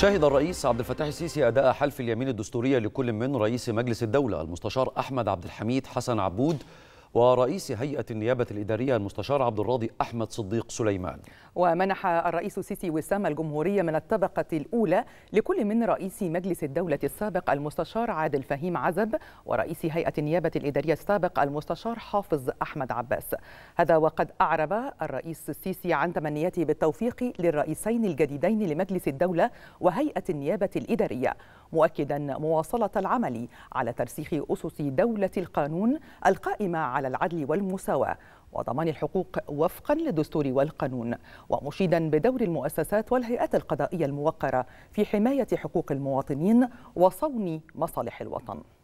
شهد الرئيس عبد الفتاح السيسي أداء حلف اليمين الدستورية لكل من رئيس مجلس الدولة المستشار أحمد عبد الحميد حسن عبود ورئيس هيئة النيابة الإدارية المستشار عبد الراضي أحمد صديق سليمان ومنح الرئيس السيسي وسام الجمهورية من الطبقة الأولى لكل من رئيس مجلس الدولة السابق المستشار عادل فهيم عزب ورئيس هيئة النيابة الإدارية السابق المستشار حافظ أحمد عباس هذا وقد أعرب الرئيس السيسي عن تمنياته بالتوفيق للرئيسين الجديدين لمجلس الدولة وهيئة النيابة الإدارية مؤكدا مواصلة العمل على ترسيخ أسس دولة القانون القائمة على العدل والمساواة وضمان الحقوق وفقا للدستور والقانون ومشيدا بدور المؤسسات والهيئات القضائية الموقرة في حماية حقوق المواطنين وصون مصالح الوطن